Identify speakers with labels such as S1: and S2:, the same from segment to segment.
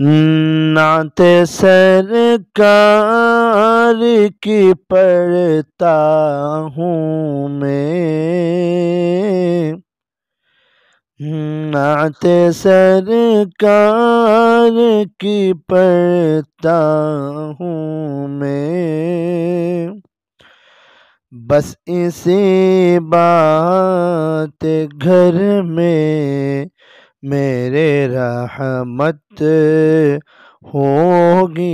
S1: नात सरकार की पढ़ता हूँ मैं नात सरकार की पढ़ता हूँ मैं बस इसी बात घर में मेरे रहमत होगी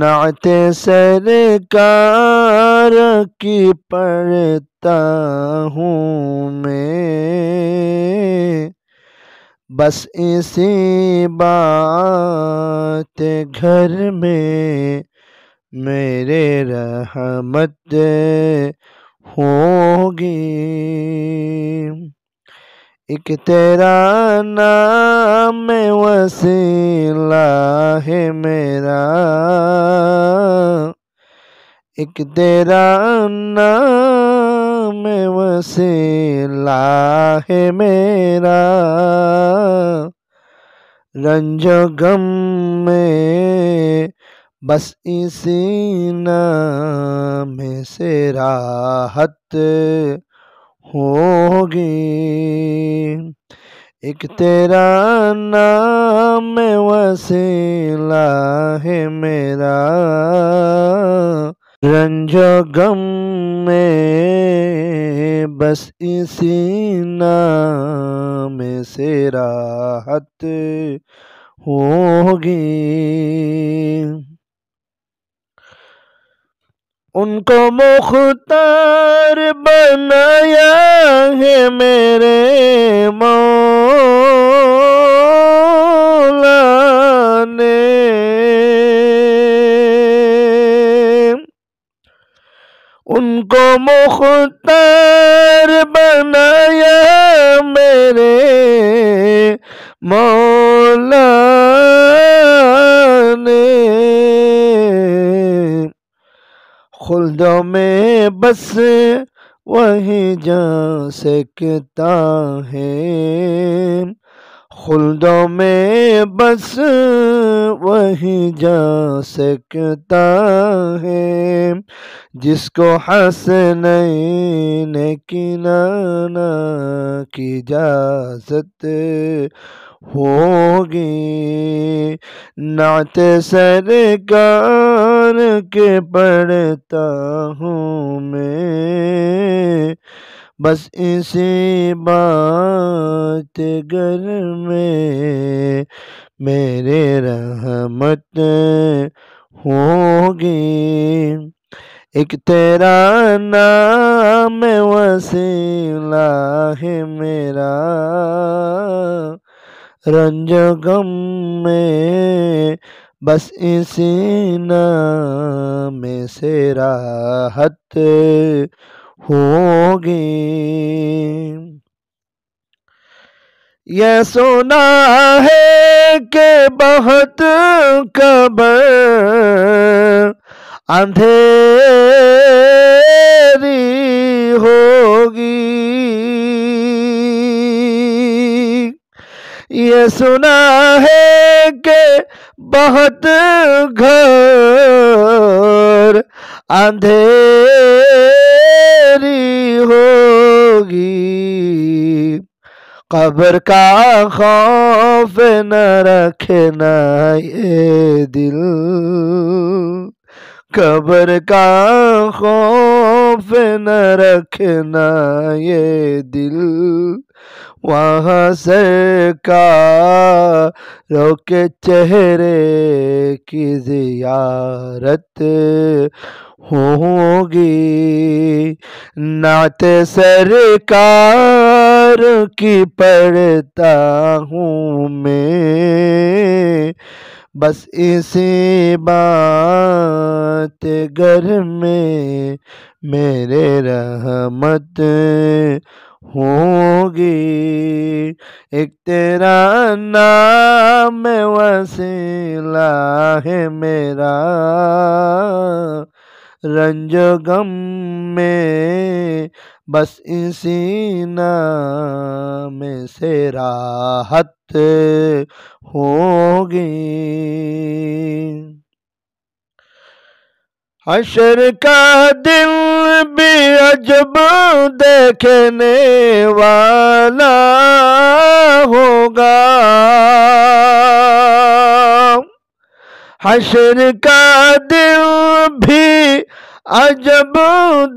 S1: नात सरकार की पढ़ता हूँ मैं बस इसी बात घर में मेरे रहमत होगी एक तेरा नाम वसीला है मेरा एक तेरा नाम वसीला है मेरा रंज गम में बस इसी नाम से राहत होगी एक हम्म। तेरा नाम वसीला है मेरा रंजो गम में बस इसी नाम से राहत होगी उनको मुख्तार बनाया है मेरे मौला ने उनको मुख्तार बनाया मेरे मौला खुलदों में बस वही जा सकता है खुलदों में बस वही जा सकता है जिसको हंस नहीं किनाना की इजाज़त होगी नाते सरकार करके पढ़ता हूँ मैं बस इसी बात घर में मेरे रहमत होगी एक तेरा नाम वसीला है मेरा रंज गम में बस इसी नाम से राहत होगी ये सुना है के बहुत कबर अंधेरी होगी ये सुना है के बहुत घर अंधेरी होगी कब्र का खौफ न रखना ये दिल कबर का खौफ न रखना ये दिल वहाँ का रोके चेहरे की जियारत होगी नात सरकार की पढ़ता हूँ मैं बस इसी बात घर में मेरे रहमत होगी एक तेरा नाम वसीला है मेरा रंज गम में बस इसी नाम से राहत होगी हशर का दिल भी अजब देखने वाला होगा हशर का दिल भी अजब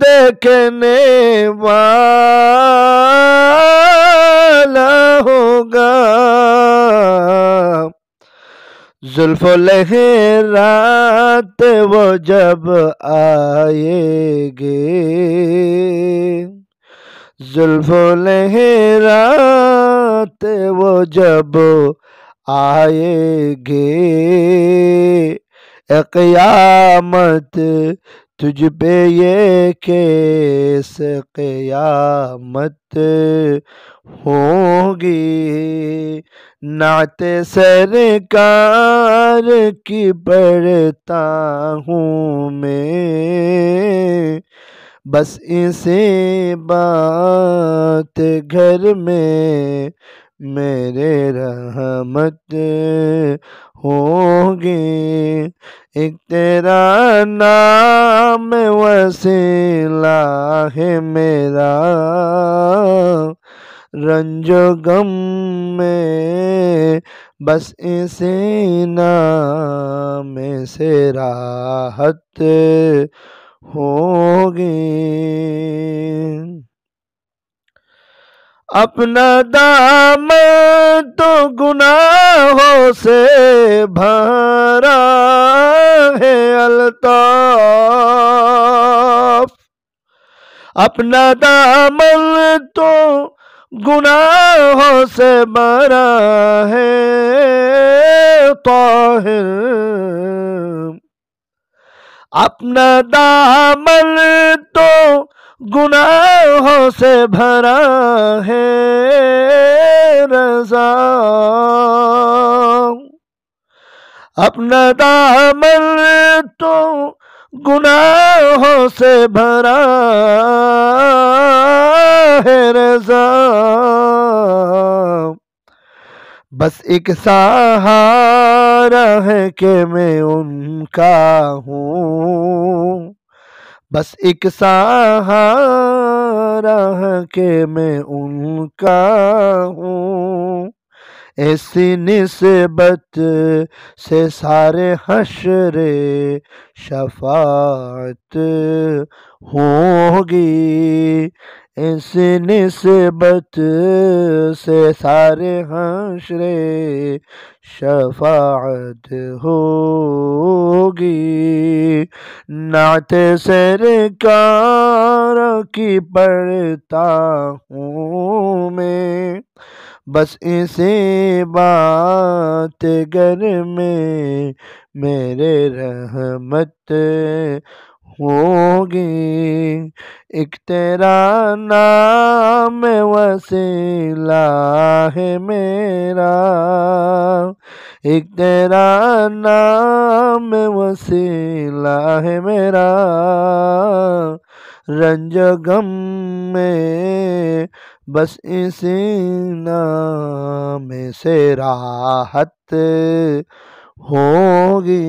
S1: देखने वाला होगा जुल्फ लहरात वो जब आएगे जुल्फ लहरात वो जब आएगे मत तुझ पे ये केस क़यामत होगी नात सरकार की पढ़ता हूँ मैं बस इसे बात घर में मेरे रहमत होगी एक तेरा नाम वसीला है मेरा रंजो गम में बस इसी नाम से राहत होगी अपना दाम तो गुनाहों से भरा है अलता अपना दाम तो गुनाहों से भरा है है अपना दामल तो गुनाहों से भरा है रजा अपना दामन तो गुनाहों से भरा है रजा बस एक सहारा है कि मैं उनका हूँ बस एक सहारा के मैं उनका हूँ ऐसी निस्बत से सारे हशरे शफात होगी ऐसी निस्बत से सारे हशरे शफात होगी नात कार की पढ़ता हूँ मैं बस इसे बात घर में मेरे रहमत होगी एक तेरा नाम वसीला है मेरा एक तेरा नाम वसीला है मेरा रंज गम में बस इस नाम से राहत होगी